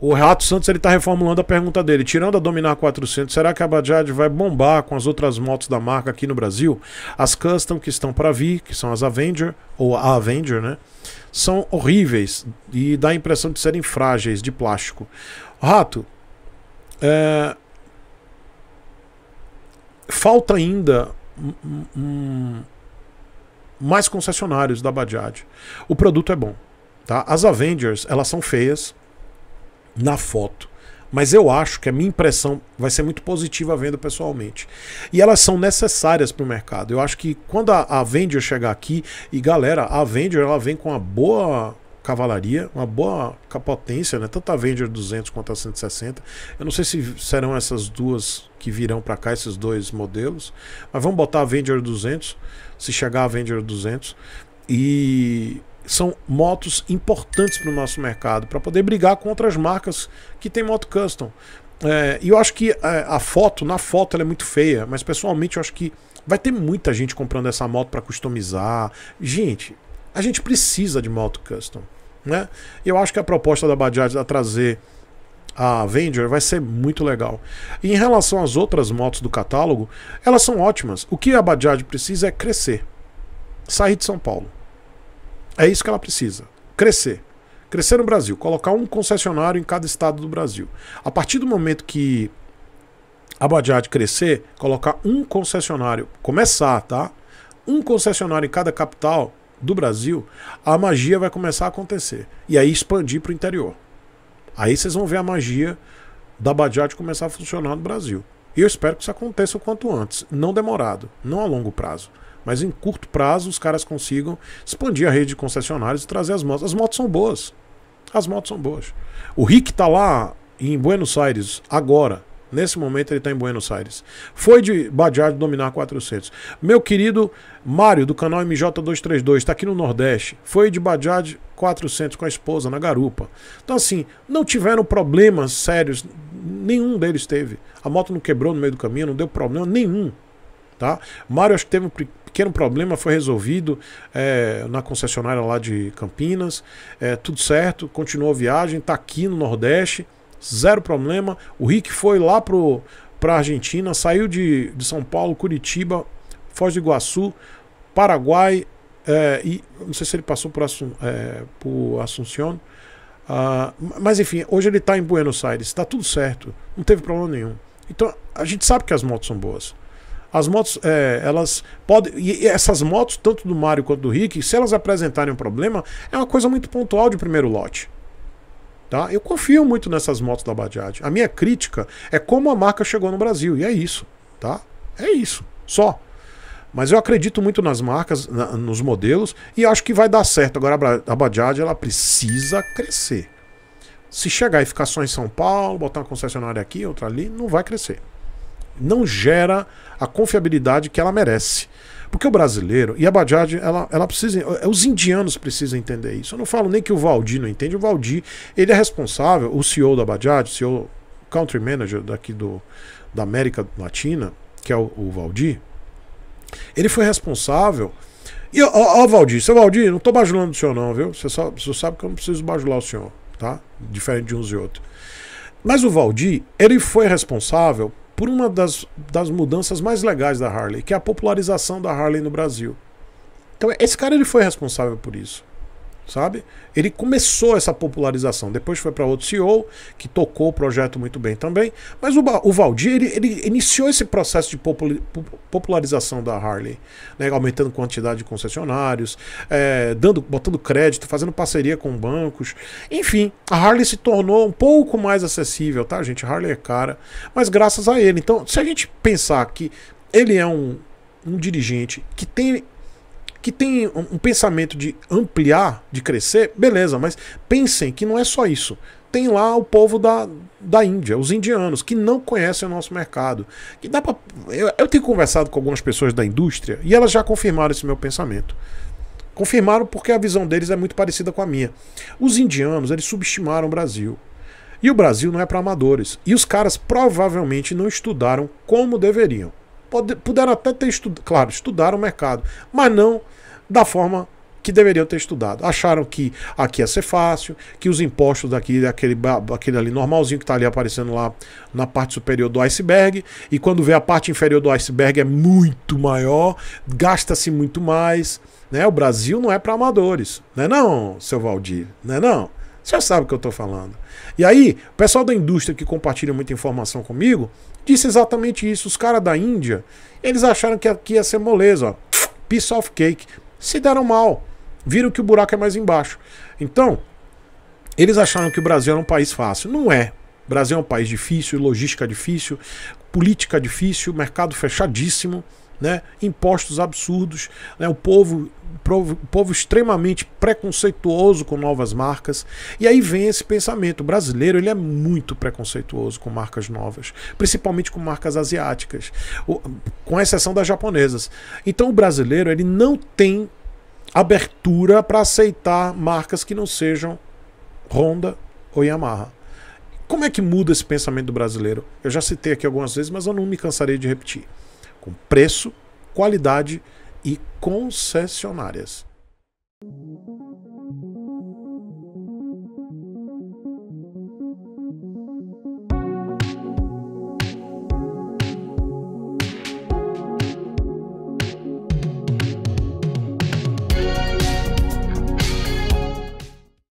O Rato Santos ele está reformulando a pergunta dele. Tirando a Dominar 400, será que a Bajaj vai bombar com as outras motos da marca aqui no Brasil? As Custom que estão para vir, que são as Avenger, ou a Avenger, né? São horríveis e dá a impressão de serem frágeis, de plástico. Rato, é... falta ainda mais concessionários da Bajaj. O produto é bom. Tá? As Avengers, elas são feias, na foto. Mas eu acho que a minha impressão vai ser muito positiva vendo pessoalmente. E elas são necessárias para o mercado. Eu acho que quando a Avenger chegar aqui, e galera, a Avenger ela vem com uma boa cavalaria, uma boa potência, né? Tanto a Avenger 200 quanto a 160. Eu não sei se serão essas duas que virão para cá, esses dois modelos, mas vamos botar a Avenger 200, se chegar a Avenger 200 e são motos importantes para o nosso mercado, para poder brigar com outras marcas que tem moto custom. É, e eu acho que a, é, a foto, na foto ela é muito feia, mas pessoalmente eu acho que vai ter muita gente comprando essa moto para customizar. Gente, a gente precisa de moto custom. Né? Eu acho que a proposta da Bajaj de trazer a Avenger vai ser muito legal. E em relação às outras motos do catálogo, elas são ótimas. O que a Bajaj precisa é crescer. Sair de São Paulo. É isso que ela precisa: crescer. Crescer no Brasil, colocar um concessionário em cada estado do Brasil. A partir do momento que a Bajaj crescer, colocar um concessionário, começar, tá? Um concessionário em cada capital do Brasil, a magia vai começar a acontecer. E aí expandir para o interior. Aí vocês vão ver a magia da Bajaj começar a funcionar no Brasil. E eu espero que isso aconteça o quanto antes, não demorado, não a longo prazo mas em curto prazo os caras consigam expandir a rede de concessionários e trazer as motos. As motos são boas. As motos são boas. O Rick está lá em Buenos Aires agora. Nesse momento ele está em Buenos Aires. Foi de Bajaj dominar 400. Meu querido Mário, do canal MJ232, está aqui no Nordeste. Foi de Bajaj 400 com a esposa na garupa. Então, assim, não tiveram problemas sérios. Nenhum deles teve. A moto não quebrou no meio do caminho, não deu problema nenhum. Tá? Mário, acho que teve um pequeno problema foi resolvido é, na concessionária lá de Campinas. É, tudo certo, continuou a viagem, está aqui no Nordeste, zero problema. O Rick foi lá para a Argentina, saiu de, de São Paulo, Curitiba, Foz do Iguaçu, Paraguai, é, e não sei se ele passou por, Assun, é, por Assunción. Ah, mas enfim, hoje ele está em Buenos Aires, está tudo certo, não teve problema nenhum. Então a gente sabe que as motos são boas. As motos, é, elas podem. E essas motos, tanto do Mario quanto do Rick, se elas apresentarem um problema, é uma coisa muito pontual de primeiro lote. Tá? Eu confio muito nessas motos da Bajaj. A minha crítica é como a marca chegou no Brasil. E é isso. Tá? É isso. Só. Mas eu acredito muito nas marcas, na, nos modelos, e acho que vai dar certo. Agora a Bajaj ela precisa crescer. Se chegar e ficar só em São Paulo, botar uma concessionária aqui, outra ali, não vai crescer não gera a confiabilidade que ela merece. Porque o brasileiro, e a Bajaj, ela, ela precisa, eh, os indianos precisam entender isso. Eu não falo nem que o Valdir não entende, o Valdir, ele é responsável, o CEO da Bajaj, o CEO country manager daqui do, da América Latina, que é o Valdir, ele foi responsável. E ó, Valdir, seu Valdir, não tô bajulando o senhor não, viu? Você, você sabe que eu não preciso bajular o senhor, tá? Diferente de uns e outros. Mas o Valdir, ele foi responsável por uma das, das mudanças mais legais da Harley, que é a popularização da Harley no Brasil. Então, esse cara ele foi responsável por isso sabe? Ele começou essa popularização, depois foi para outro CEO que tocou o projeto muito bem também, mas o, o Valdir ele, ele, iniciou esse processo de popularização da Harley, né? aumentando a quantidade de concessionários, é, dando, botando crédito, fazendo parceria com bancos, enfim, a Harley se tornou um pouco mais acessível, tá gente? A Harley é cara, mas graças a ele. Então, se a gente pensar que ele é um, um dirigente que tem que tem um pensamento de ampliar, de crescer, beleza, mas pensem que não é só isso. Tem lá o povo da, da Índia, os indianos, que não conhecem o nosso mercado. Que dá pra, eu, eu tenho conversado com algumas pessoas da indústria e elas já confirmaram esse meu pensamento. Confirmaram porque a visão deles é muito parecida com a minha. Os indianos, eles subestimaram o Brasil. E o Brasil não é para amadores. E os caras provavelmente não estudaram como deveriam. Pode, puderam até ter estudado, claro, estudaram o mercado, mas não da forma que deveriam ter estudado. Acharam que aqui ia ser fácil, que os impostos daqui, daquele, aquele ali normalzinho que está ali aparecendo lá na parte superior do iceberg, e quando vê a parte inferior do iceberg é muito maior, gasta-se muito mais. Né? O Brasil não é para amadores, né não, seu Valdir? Né não? É não? Você já sabe o que eu estou falando. E aí, o pessoal da indústria que compartilha muita informação comigo disse exatamente isso. Os caras da Índia, eles acharam que aqui ia ser moleza, ó. Piece of cake. Se deram mal. Viram que o buraco é mais embaixo. Então, eles acharam que o Brasil era um país fácil. Não é. O Brasil é um país difícil, logística difícil, política difícil, mercado fechadíssimo né? impostos absurdos, né? o povo povo, povo extremamente preconceituoso com novas marcas. E aí vem esse pensamento. O brasileiro ele é muito preconceituoso com marcas novas, principalmente com marcas asiáticas, com exceção das japonesas. Então o brasileiro ele não tem abertura para aceitar marcas que não sejam Honda ou Yamaha. Como é que muda esse pensamento do brasileiro? Eu já citei aqui algumas vezes, mas eu não me cansarei de repetir com preço, qualidade e concessionárias.